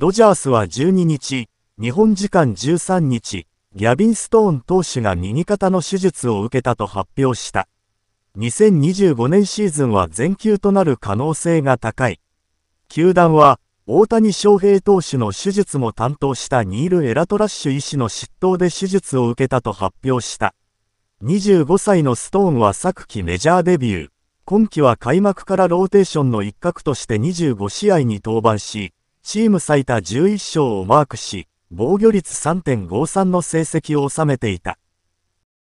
ドジャースは12日、日本時間13日、ギャビン・ストーン投手が右肩の手術を受けたと発表した。2025年シーズンは全球となる可能性が高い。球団は、大谷翔平投手の手術も担当したニール・エラトラッシュ医師の執刀で手術を受けたと発表した。25歳のストーンは昨季メジャーデビュー。今季は開幕からローテーションの一角として25試合に登板し、チーム最多11勝をマークし、防御率3.53の成績を収めていた。